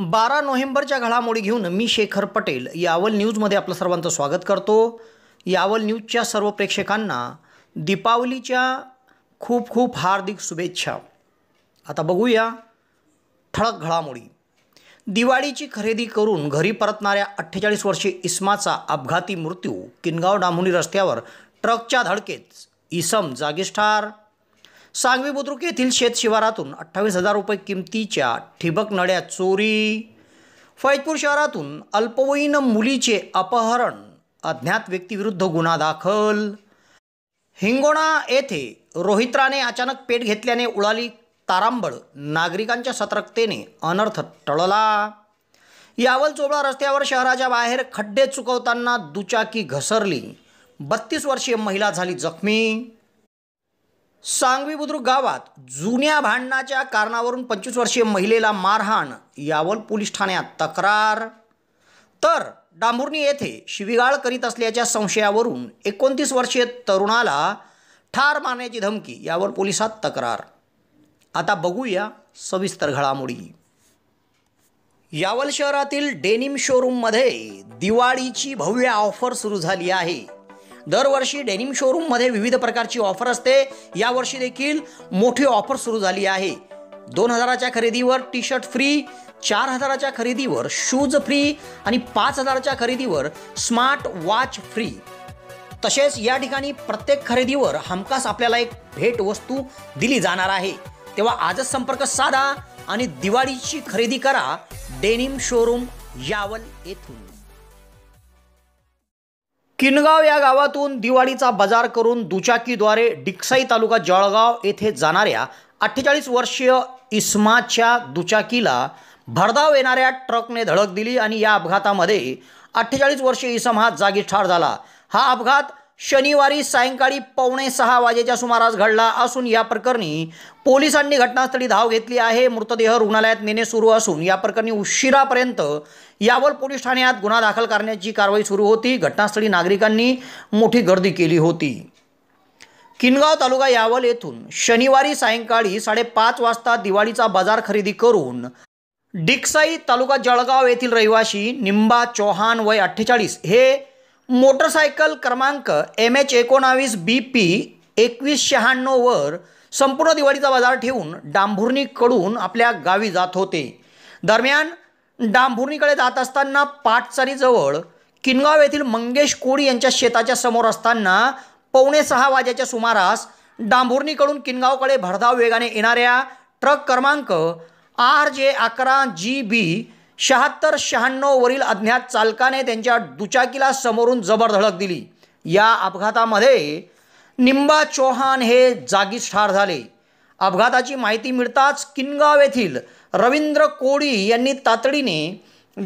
बारा नोव्हेंबरच्या घडामोडी घेऊन मी शेखर पटेल यावल न्यूजमध्ये आपलं सर्वांचं स्वागत करतो यावल न्यूजच्या सर्व प्रेक्षकांना दीपावलीच्या खूप खूप हार्दिक शुभेच्छा आता बघूया ठळक घडामोडी दिवाळीची खरेदी करून घरी परतणाऱ्या अठ्ठेचाळीस वर्षीय इस्माचा अपघाती मृत्यू किनगाव डांभोणी रस्त्यावर ट्रकच्या धडकेत इसम जागीस्टार सांगवी बुद्रुक येथील शेत शिवारातून अठ्ठावीस हजार रुपये किमतीच्या ठिबक नळ्या चोरी फैजपूर शहरातून अल्पवयीन मुलीचे अपहरण अज्ञात व्यक्तीविरुद्ध गुन्हा दाखल हिंगोणा येथे रोहित्राने अचानक पेट घेतल्याने उडाली तारांबळ नागरिकांच्या सतर्कतेने अनर्थ टळला यावल चोबळा रस्त्यावर शहराच्या बाहेर खड्डे चुकवताना दुचाकी घसरली बत्तीस वर्षीय महिला झाली जखमी सांगवी बुद्रुक गावात जुन्या भांडणाच्या कारणावरून पंचवीस वर्षीय महिलेला मारहाण यावल पोलीस ठाण्यात तक्रार तर डांबुर्णी येथे शिविगाळ करीत असल्याच्या संशयावरून एकोणतीस वर्षीय तरुणाला ठार मारण्याची धमकी यावर पोलिसात तक्रार आता बघूया सविस्तर घडामोडी यावल शहरातील डेनिम शोरूममध्ये दिवाळीची भव्य ऑफर सुरू झाली आहे दरवर्षी डेनिम शोरूममध्ये विविध प्रकारची ऑफर असते यावर्षी देखील मोठी ऑफर सुरू झाली आहे दोन हजाराच्या खरेदीवर टी शर्ट फ्री चार हजाराच्या खरेदीवर शूज फ्री आणि पाच हजाराच्या खरेदीवर स्मार्ट वॉच फ्री तसेच या ठिकाणी प्रत्येक खरेदीवर हमखास आपल्याला एक भेट वस्तू दिली जाणार आहे तेव्हा आजच संपर्क साधा आणि दिवाळीची खरेदी करा डेनिम शोरूम यावल येथून किनगाव या गावातून दिवाळीचा बाजार करून दुचाकीद्वारे डिक्साई तालुका जळगाव येथे जाणाऱ्या अठ्ठेचाळीस वर्षीय इस्माच्या दुचाकीला भरधाव येणाऱ्या ट्रकने धडक दिली आणि या अपघातामध्ये अठ्ठेचाळीस वर्षीय इसम हा जागी ठार झाला हा अपघात शनिवारी सायंकाळी पावणे सहा वाजेच्या सुमारास घडला असून या प्रकरणी पोलिसांनी घटनास्थळी धाव घेतली आहे मृतदेह रुग्णालयात नेणे सुरू असून या प्रकरणी उशिरापर्यंत यावल पोलीस ठाण्यात गुन्हा दाखल करण्याची कारवाई सुरू होती घटनास्थळी नागरिकांनी मोठी गर्दी केली होती किनगाव तालुका यावल येथून शनिवारी सायंकाळी साडेपाच वाजता दिवाळीचा बाजार खरेदी करून डिक्साई तालुका जळगाव येथील रहिवाशी निंबा चौहान वय अठ्ठेचाळीस हे मोटरसायकल क्रमांक एम एच एकोणावीस बी पी एकवीस शहाण्णववर संपूर्ण दिवाळीचा बाजार ठेवून डांभुर्णीकडून आपल्या गावी जात होते दरम्यान डांभुर्णीकडे जात असताना पाटचारीजवळ किनगाव येथील मंगेश कोळी यांच्या शेताच्या समोर असताना पावणे सहा वाजेच्या सुमारास डांभुर्णीकडून किनगावकडे भरधाव वेगाने येणाऱ्या ट्रक क्रमांक आर जे अकरा जी बी शहात्तर शहाण्णववरील अज्ञात चालकाने त्यांच्या दुचाकीला समोरून जबर धडक दिली या अपघातामध्ये निंबा चौहान हे जागीच ठार झाले अपघाताची माहिती मिळताच किनगाव येथील रवींद्र कोळी यांनी तातडीने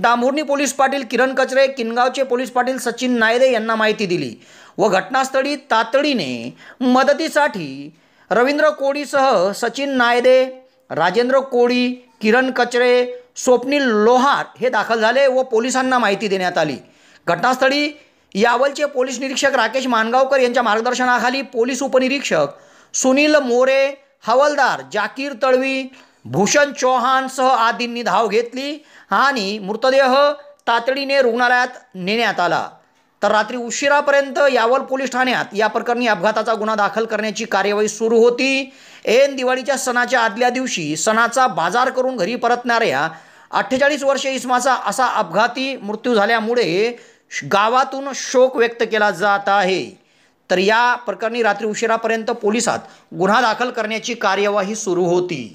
डांभुर्णी पोलीस पाटील किरण कचरे किनगावचे पोलीस पाटील सचिन नायदे यांना माहिती दिली व घटनास्थळी तातडीने मदतीसाठी रवींद्र कोळीसह सचिन नायदे राजेंद्र कोळी किरण कचरे स्वप्नील लोहार हे दाखल झाले व पोलिसांना माहिती देण्यात आली घटनास्थळी यावलचे पोलीस निरीक्षक राकेश मानगावकर यांच्या मार्गदर्शनाखाली पोलीस उपनिरीक्षक सुनील मोरे हवालदार जाकीर तळवी भूषण चौहानसह आदींनी धाव घेतली आणि मृतदेह तातडीने रुग्णालयात नेण्यात आला तर रात्री उशिरापर्यंत यावल पोलीस ठाण्यात या प्रकरणी अपघाताचा गुन्हा दाखल करण्याची कार्यवाही सुरू होती एन दिवाळीच्या सणाच्या आदल्या दिवशी सणाचा बाजार करून घरी परतणाऱ्या अठ्ठेचाळीस वर्षे इसमाचा असा अपघाती मृत्यू झाल्यामुळे गावातून शोक व्यक्त केला जात आहे तर या प्रकरणी रात्री उशिरापर्यंत पोलिसात गुन्हा दाखल करण्याची कार्यवाही सुरू होती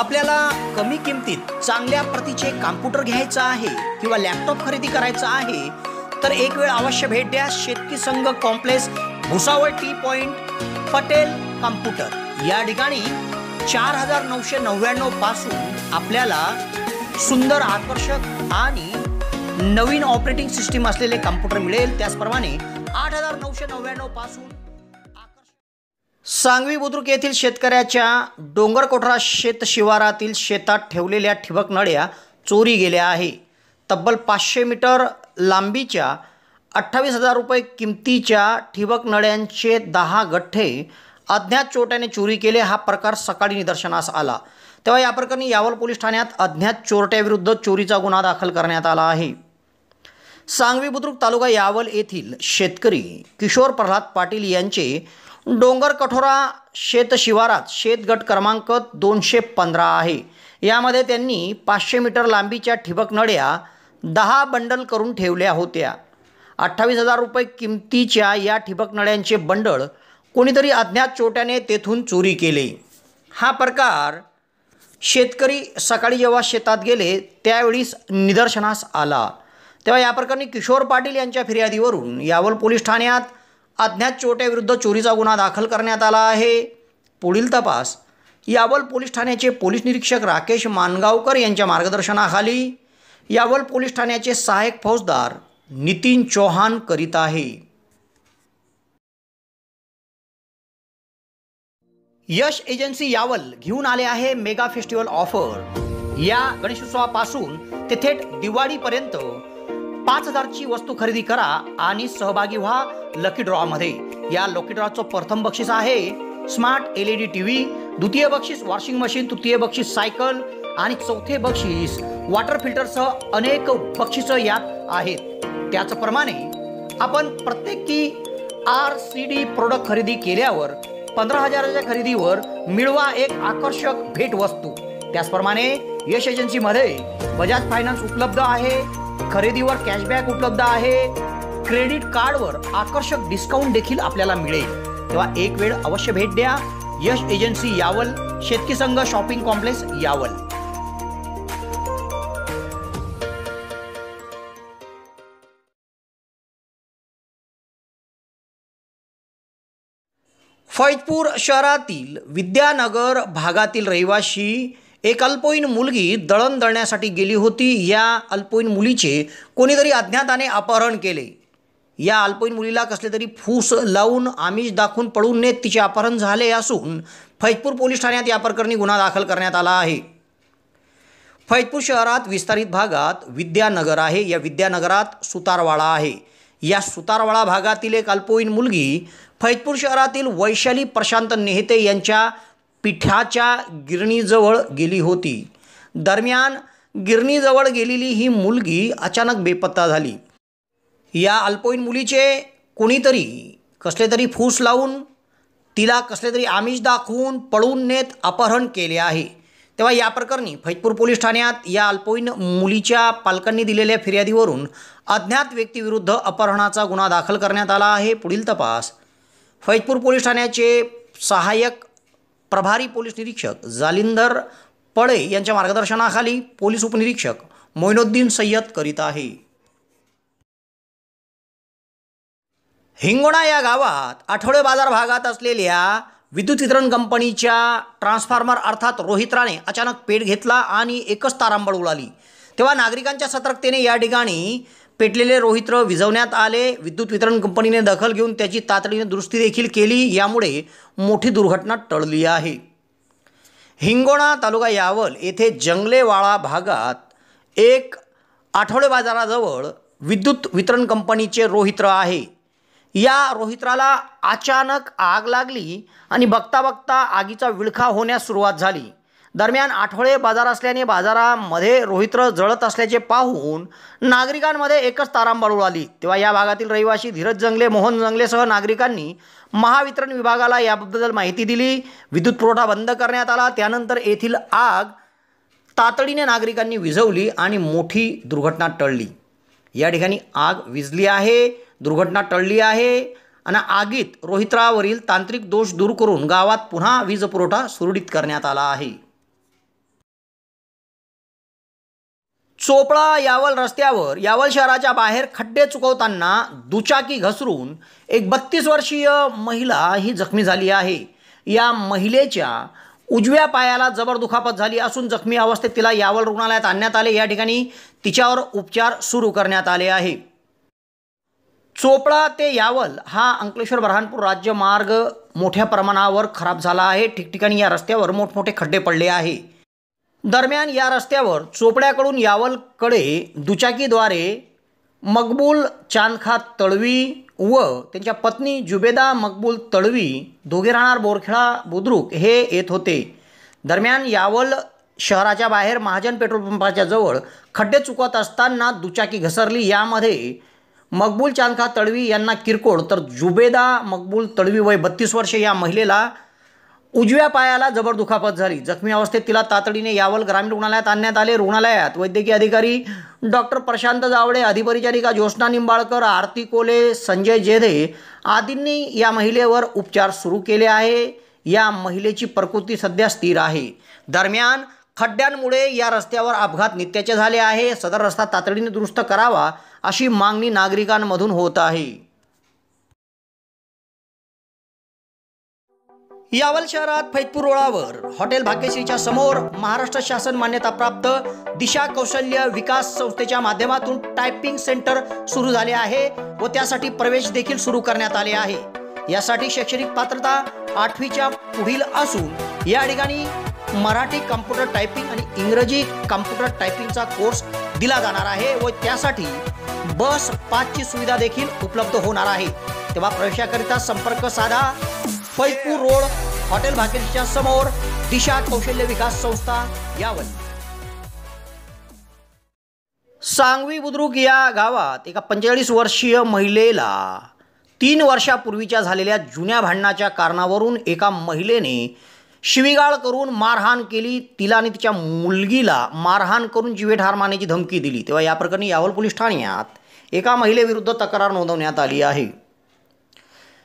आपल्याला कमी किमतीत चांगल्या प्रतीचे कॉम्प्युटर घ्यायचं आहे किंवा लॅपटॉप खरेदी करायचा आहे तर एक वेळ अवश्य भेट द्या शेतकी संघ complex Bhusawal T point Patel computer या ठिकाणी चार हजार नऊशे नव्याण्णव पासून आपल्याला सुंदर आकर्षक आणि नवीन ऑपरेटिंग सिस्टीम असलेले कॉम्प्युटर मिळेल त्याचप्रमाणे आठ हजार नऊशे नव्याण्णव पासून सांगवी बुद्रुक येथील शेतकऱ्याच्या डोंगरकोठरा शेतशिवारातील शेतात ठेवलेल्या ठिबक नळ्या चोरी गेल्या आहे तब्बल पाचशे मीटर लांबीच्या अठ्ठावीस हजार रुपये किमतीच्या ठिबक नळ्यांचे दहा गठ्ठे अज्ञात चोरट्याने चोरी केले हा प्रकार सकाळी निदर्शनास आला तेव्हा या प्रकरणी यावल पोलीस ठाण्यात अज्ञात चोरट्याविरुद्ध चोरीचा गुन्हा दाखल करण्यात आला आहे सांगवी बुद्रुक तालुका यावल येथील शेतकरी किशोर प्रल्हाद पाटील यांचे डोंगर कठोरा शेतशिवारात शेतगट क्रमांक दोनशे पंधरा आहे यामध्ये त्यांनी पाचशे मीटर लांबीच्या ठिबक नड्या दहा बंडल करून ठेवल्या होत्या अठ्ठावीस हजार रुपये किमतीच्या या ठिबक नड्यांचे बंडळ कोणीतरी अज्ञात चोट्याने तेथून चोरी केले हा प्रकार शेतकरी सकाळी जेव्हा शेतात गेले त्यावेळीस निदर्शनास आला तेव्हा या प्रकरणी किशोर पाटील यांच्या फिर्यादीवरून यावल पोलीस ठाण्यात अज्ञात चोट्याविरुद्ध चोरीचा गुन्हा दाखल करण्यात आला आहे पुढील तपास यावल पोलीस ठाण्याचे पोलीस निरीक्षक राकेश मानगावकर यांच्या मार्गदर्शनाखाली यावल पोलीस ठाण्याचे सहाय्यक फौजदार नितीन चौहान करीत आहे यश एजन्सी यावल घेऊन आले आहे मेगा फेस्टिवल ऑफर या गणेशोत्सवापासून ते थेट दिवाळीपर्यंत पाच हजारची वस्तू खरेदी करा आणि सहभागी व्हा लकी मध्ये या लकी ड्रॉचं प्रथम बक्षीस आहे smart L E D T V द्वितीय बक्षीस वॉशिंग मशीन तृतीय बक्षीस सायकल आणि चौथे बक्षीस वॉटर फिल्टरसह अनेक बक्षिसं यात आहेत त्याचप्रमाणे आपण प्रत्येकी आर सी डी प्रोडक्ट खरेदी केल्यावर पंधरा हजाराच्या खरेदीवर मिळवा एक आकर्षक भेट वस्तू त्याचप्रमाणे यश एजन्सीमध्ये बजाज फायनान्स उपलब्ध आहे खरेदीवर कॅशबॅक उपलब्ध आहे क्रेडिट कार्डवर आकर्षक डिस्काउंट देखील आपल्याला मिळेल तेव्हा एक वेळ अवश्य भेट द्या यश एजन्सी यावल शेतकी संघ शॉपिंग कॉम्प्लेक्स यावल फैजपूर शहरातील विद्यानगर भागातील रहिवाशी एक अल्पवयीन मुलगी दळण दळण्यासाठी गेली होती या अल्पवयीन मुलीचे कोणीतरी अज्ञाताने अपहरण केले या अल्पवयीन मुलीला कसले तरी फूस लावून आमिष दाखवून पळून नेत तिचे अपहरण झाले असून फैजपूर पोलीस ठाण्यात या प्रकरणी गुन्हा दाखल करण्यात आला आहे फैजपूर शहरात विस्तारित भागात विद्यानगर आहे या विद्यानगरात सुतारवाडा आहे या सुतारवाडा भागातील एक अल्पवयीन मुलगी फैजपूर शहरातील वैशाली प्रशांत नेहते यांच्या पिठाच्या गिरणीजवळ गेली होती दरम्यान गिरणीजवळ गेलेली ही मुलगी अचानक बेपत्ता झाली या अल्पवयीन मुलीचे कोणीतरी कसले तरी फूस लावून तिला कसले तरी आमिष दाखवून पळून नेत अपहरण केले आहे तेव्हा या प्रकरणी फैजपूर पोलीस ठाण्यात या अल्पवयीन मुलीच्या पालकांनी दिलेल्या फिर्यादीवरून अज्ञात व्यक्तीविरुद्ध अपहरणाचा गुन्हा दाखल करण्यात आला आहे पुढील तपास फैजपूर पोलीस ठाण्याचे सहाय्यक प्रभारी पोलीस निरीक्षक जालिंदर पळे यांच्या मार्गदर्शनाखाली पोलीस उपनिरीक्षक मोइनुद्दीन सय्यद करीत आहे हिंगोणा या गावात आठवडे बाजार भागात असलेल्या विद्युत वितरण कंपनीच्या ट्रान्सफॉर्मर अर्थात रोहित्राने अचानक पेट घेतला आणि एकच तारांबळ उडाली तेव्हा नागरिकांच्या सतर्कतेने या ठिकाणी पेटलेले रोहित्र विझवण्यात आले विद्युत वितरण कंपनीने दखल घेऊन त्याची तातडीने दुरुस्ती देखील केली यामुळे मोठी दुर्घटना टळली आहे हिंगोणा तालुका यावल येथे जंगलेवाळा भागात एक आठवडे बाजाराजवळ विद्युत वितरण कंपनीचे रोहित्र आहे या रोहित्राला अचानक आग लागली आणि बघता बघता आगीचा विळखा होण्यास सुरुवात झाली दरम्यान आठवडे बाजार असल्याने बाजारामध्ये रोहित्र जळत असल्याचे पाहून नागरिकांमध्ये एकच तारांबळ आली तेव्हा या भागातील रहिवासी धीरज जंगले मोहन जंगलेसह नागरिकांनी महावितरण विभागाला याबद्दल माहिती दिली विद्युत पुरवठा बंद करण्यात आला त्यानंतर येथील आग तातडीने नागरिकांनी विझवली आणि मोठी दुर्घटना टळली या ठिकाणी आग विजली आहे दुर्घटना टळली आहे आणि आगीत रोहित्रावरील तांत्रिक दोष दूर करून गावात पुन्हा वीज पुरवठा सुरळीत करण्यात आला आहे चोपळा यावल रस्त्यावर यावल शहराच्या बाहेर खड्डे चुकवताना दुचाकी घसरून एक बत्तीस वर्षीय महिला ही जखमी झाली आहे या महिलेच्या उजव्या पायाला जबर दुखापत झाली असून जखमी अवस्थेत तिला यावल रुग्णालयात आणण्यात आले या ठिकाणी तिच्यावर उपचार सुरू करण्यात आले आहे चोपळा ते यावल हा अंकलेश्वर बऱ्हाणपूर राज्य मार्ग मोठ्या प्रमाणावर खराब झाला आहे ठिकठिकाणी या रस्त्यावर मोठमोठे खड्डे पडले आहे दरम्यान या रस्त्यावर चोपड्याकडून यावलकडे दुचाकीद्वारे मकबूल चांदखा तळवी व त्यांच्या पत्नी जुबेदा मकबूल तळवी दोघे राहणार बोरखेळा बुद्रुक हे येत होते दरम्यान यावल शहराच्या बाहेर महाजन पेट्रोल पंपाच्या जवळ खड्डे चुकवत असताना दुचाकी घसरली यामध्ये मकबूल चांदखा तळवी यांना किरकोळ तर जुबेदा मकबूल तळवी वय बत्तीस वर्षे या महिलेला उजव्या पायाला जबर दुखापत झाली जखमी अवस्थेत तिला तातडीने यावल ग्रामीण रुग्णालयात आणण्यात आले रुग्णालयात वैद्यकीय अधिकारी डॉक्टर प्रशांत जावडे अधिपरिचारिका ज्योत्ना निंबाळकर आरती कोले संजय जेधे आदींनी या महिलेवर उपचार सुरू केले आहे या महिलेची प्रकृती सध्या स्थिर आहे दरम्यान खड्ड्यांमुळे या रस्त्यावर अपघात नित्याचे झाले आहे सदर रस्ता तातडीने दुरुस्त करावा अशी मागणी नागरिकांमधून होत आहे यावल शहरात फैतपूर रोडावर हॉटेल भाग्यश्रीच्या समोर महाराष्ट्र शासन मान्यता प्राप्त दिशा कौशल्य विकास संस्थेच्या माध्यमातून टायपिंग सेंटर सुरू झाले आहे व त्यासाठी प्रवेश देखील सुरू करण्यात आले आहे यासाठी शैक्षणिक पात्रता आठवीच्या पुढील असून या ठिकाणी मराठी कम्प्युटर टायपिंग आणि इंग्रजी कम्प्युटर टायपिंगचा कोर्स दिला जाणार आहे व त्यासाठी बस पाचची सुविधा देखील उपलब्ध होणार आहे तेव्हा प्रवेशाकरिता संपर्क साधा फैजपूर रोड हॉटेल भाकिरच्या समोर दिशा कौशल्य विकास संस्था यावर सांगवी बुद्रुक या गावात एका पंचेचाळीस वर्षीय महिलेला तीन वर्षापूर्वीच्या झालेल्या जुन्या भांडणाच्या कारणावरून एका महिलेने शिवीगाळ करून मारहाण केली तिला आणि तिच्या मुलगीला मारहाण करून जीवे ठार मारण्याची धमकी दिली तेव्हा या प्रकरणी यावल पोलीस ठाण्यात एका महिलेविरुद्ध तक्रार नोंदवण्यात आली आहे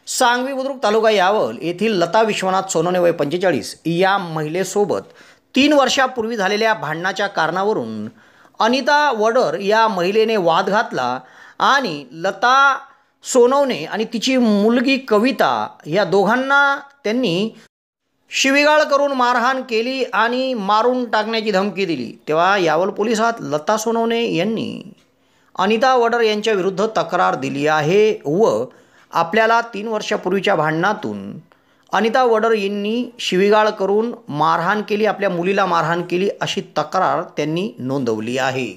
सांगवी बुद्रुक तालुका यावल येथील लता विश्वनाथ सोनोने वय पंचेचाळीस या महिलेसोबत तीन वर्षापूर्वी झालेल्या भांडणाच्या कारणावरून अनिता वडर या महिलेने वाद घातला आणि लता सोनवणे आणि तिची मुलगी कविता या दोघांना त्यांनी शिविगाळ करून मारहाण केली आणि मारून टाकण्याची धमकी दिली तेव्हा यावल पोलिसात लता सोनवणे यांनी अनिता वडर यांच्या विरुद्ध तक्रार दिली आहे व आपल्याला तीन वर्षापूर्वीच्या भांडणातून अनिता वडर यांनी शिवीगाळ करून मारहाण केली आपल्या मुलीला मारहाण केली अशी तक्रार त्यांनी नोंदवली आहे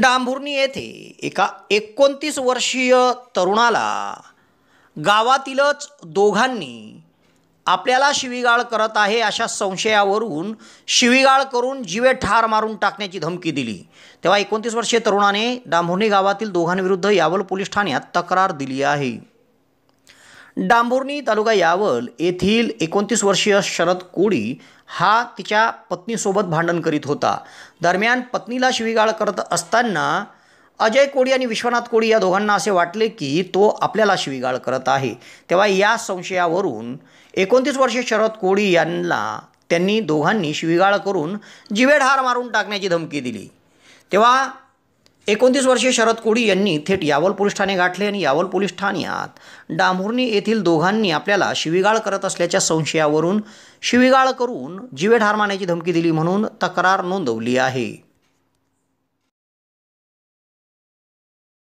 डांभुर्णी येथे एका एकोणतीस वर्षीय तरुणाला गावातीलच दोघांनी आपल्याला शिवीगाळ करत आहे अशा संशयावरून शिवीगाळ करून जीवे ठार मारून टाकण्याची धमकी दिली तेव्हा एकोणतीस वर्षीय तरुणाने डांभुर्णी गावातील दोघांविरुद्ध यावल पोलीस ठाण्यात तक्रार दिली आहे डांभोर्णी तालुका यावल येथील एकोणतीस वर्षीय शरद कोळी हा तिच्या पत्नीसोबत भांडण करीत होता दरम्यान पत्नीला शिवीगाळ करत असताना अजय कोळी आणि विश्वनाथ कोळी या दोघांना असे वाटले की तो आपल्याला शिविगाळ करत आहे तेव्हा या संशयावरून एकोणतीस वर्षे शरद कोळी यांना त्यांनी दोघांनी शिविगाळ करून जिवेढहार मारून टाकण्याची धमकी दिली तेव्हा एकोणतीस वर्षे शरद कोळी यांनी थेट यावल पोलीस ठाणे गाठले आणि यावल पोलीस ठाण्यात डांभुर्णी येथील दोघांनी आपल्याला शिवीगाळ करत असल्याच्या संशयावरून शिविगाळ करून जिवेढार मारण्याची धमकी दिली म्हणून तक्रार नोंदवली आहे